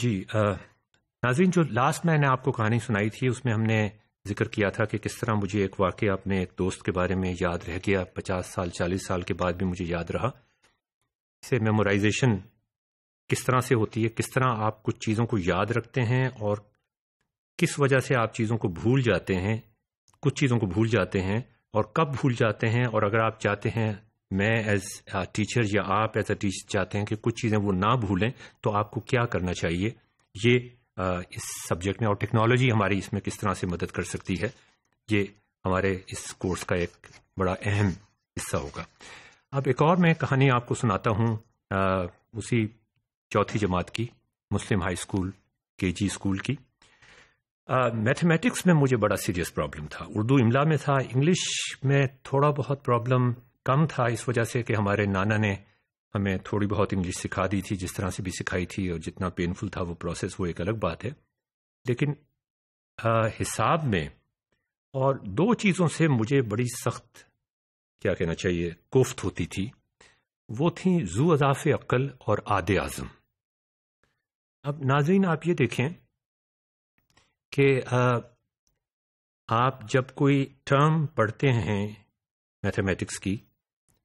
जी नाजरीन जो लास्ट मैंने आपको कहानी सुनाई थी उसमें हमने जिक्र किया था कि किस तरह मुझे एक वाक्य अपने एक दोस्त के बारे में याद रह गया पचास साल चालीस साल के बाद भी मुझे याद रहा इसे मेमोराइजेशन किस तरह से होती है किस तरह आप कुछ चीज़ों को याद रखते हैं और किस वजह से आप चीज़ों को भूल जाते हैं कुछ चीज़ों को भूल जाते हैं और कब भूल जाते हैं और अगर आप चाहते हैं मैं एज टीचर या आप एज अ टीचर चाहते हैं कि कुछ चीज़ें वो ना भूलें तो आपको क्या करना चाहिए ये आ, इस सब्जेक्ट में और टेक्नोलॉजी हमारी इसमें किस तरह से मदद कर सकती है ये हमारे इस कोर्स का एक बड़ा अहम हिस्सा होगा अब एक और मैं कहानी आपको सुनाता हूँ उसी चौथी जमात की मुस्लिम हाई स्कूल के जी स्कूल की मैथमेटिक्स में मुझे बड़ा सीरियस प्रॉब्लम था उर्दू इमला में था इंग्लिश में थोड़ा बहुत प्रॉब्लम कम था इस वजह से कि हमारे नाना ने हमें थोड़ी बहुत इंग्लिश सिखा दी थी जिस तरह से भी सिखाई थी और जितना पेनफुल था वो प्रोसेस वो एक अलग बात है लेकिन आ, हिसाब में और दो चीज़ों से मुझे बड़ी सख्त क्या कहना चाहिए कोफ्त होती थी वो थी जू अजाफ अक्ल और आद आज़म अब नाजरीन आप ये देखें कि आप जब कोई टर्म पढ़ते हैं मैथमेटिक्स की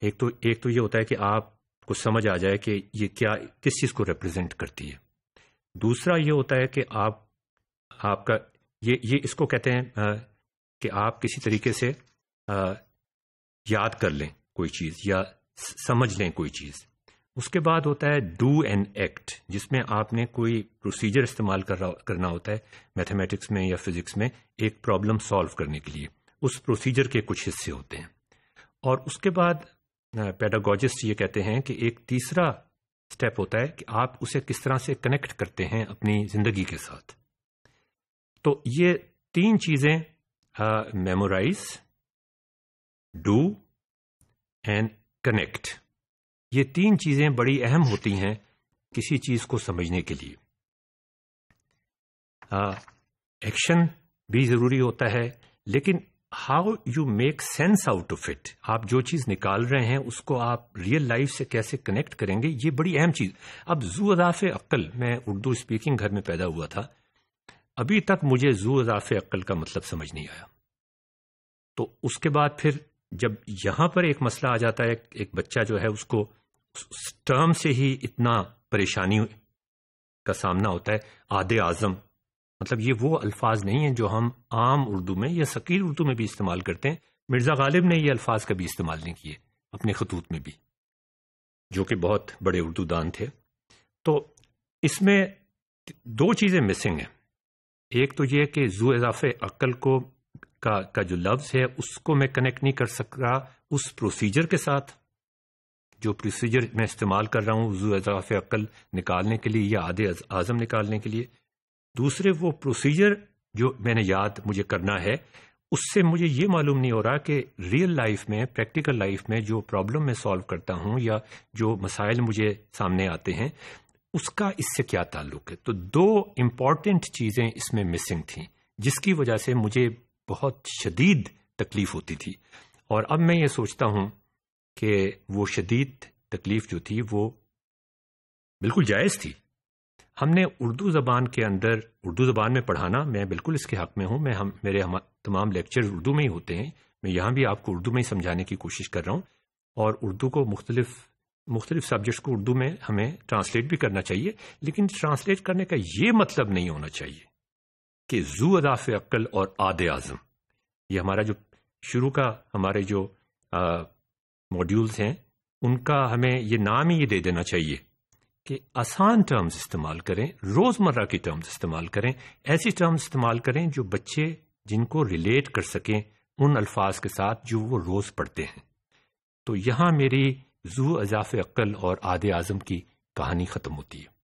एक तो एक तो ये होता है कि आपको समझ आ जाए कि ये क्या किस चीज़ को रिप्रेजेंट करती है दूसरा ये होता है कि आप आपका ये ये इसको कहते हैं आ, कि आप किसी तरीके से आ, याद कर लें कोई चीज़ या समझ लें कोई चीज़ उसके बाद होता है डू एंड एक्ट जिसमें आपने कोई प्रोसीजर इस्तेमाल कर करना होता है मैथमेटिक्स में या फिजिक्स में एक प्रॉब्लम सॉल्व करने के लिए उस प्रोसीजर के कुछ हिस्से होते हैं और उसके बाद पेडागोजिस्ट ये कहते हैं कि एक तीसरा स्टेप होता है कि आप उसे किस तरह से कनेक्ट करते हैं अपनी जिंदगी के साथ तो ये तीन चीजें मेमोराइज डू एंड कनेक्ट ये तीन चीजें बड़ी अहम होती हैं किसी चीज को समझने के लिए एक्शन भी जरूरी होता है लेकिन how you make sense out of it आप जो चीज निकाल रहे हैं उसको आप रियल लाइफ से कैसे कनेक्ट करेंगे ये बड़ी अहम चीज अब जू अदाफ अक्ल मैं उर्दू स्पीकिंग घर में पैदा हुआ था अभी तक मुझे जू अदाफ अक्ल का मतलब समझ नहीं आया तो उसके बाद फिर जब यहां पर एक मसला आ जाता है एक बच्चा जो है उसको टर्म से ही इतना परेशानी का सामना होता है आधे आजम मतलब ये वो अल्फाज नहीं है जो हम आम उर्दू में या सकील उर्दू में भी इस्तेमाल करते हैं मिर्ज़ा गालिब ने ये अल्फाज कभी इस्तेमाल नहीं किए अपने खतूत में भी जो कि बहुत बड़े उर्दू दान थे तो इसमें दो चीज़ें मिसिंग हैं एक तो ये कि जू इजाफे अक्ल को का का जो लफ्ज़ है उसको मैं कनेक्ट नहीं कर सक रहा उस प्रोसीजर के साथ जो प्रोसीजर मैं इस्तेमाल कर रहा हूँ जू इजाफे अक्ल निकालने के लिए या आधे आज़म निकालने के लिए दूसरे वो प्रोसीजर जो मैंने याद मुझे करना है उससे मुझे ये मालूम नहीं हो रहा कि रियल लाइफ में प्रैक्टिकल लाइफ में जो प्रॉब्लम मैं सॉल्व करता हूँ या जो मसाइल मुझे सामने आते हैं उसका इससे क्या ताल्लुक है तो दो इम्पॉर्टेंट चीज़ें इसमें मिसिंग थी जिसकी वजह से मुझे बहुत शदीद तकलीफ होती थी और अब मैं ये सोचता हूँ कि वो शदीद तकलीफ जो थी वो बिल्कुल जायज़ थी हमने उर्दू ज़बान के अंदर उर्दू ज़बान में पढ़ाना मैं बिल्कुल इसके हक़ में हूँ मैं हम मेरे हम तमाम लेक्चर उर्दू में ही होते हैं मैं यहाँ भी आपको उर्दू में ही समझाने की कोशिश कर रहा हूँ और उर्दू को मुख्तलिफ मुख्तलिफ सब्जेक्ट्स को उर्दू में हमें ट्रांसलेट भी करना चाहिए लेकिन ट्रांसलेट करने का ये मतलब नहीं होना चाहिए कि जू अदाफ अक्ल और आद आज़म ये हमारा जो शुरू का हमारे जो मॉड्यूल्स हैं उनका हमें ये नाम ही ये दे देना चाहिए कि आसान टर्म्स इस्तेमाल करें रोज़मर्रा की टर्म्स इस्तेमाल करें ऐसी टर्म्स इस्तेमाल करें जो बच्चे जिनको रिलेट कर सकें उन अल्फाज के साथ जो वो रोज़ पढ़ते हैं तो यहां मेरी जू अजाफ अक्ल और आदि आज़म की कहानी ख़त्म होती है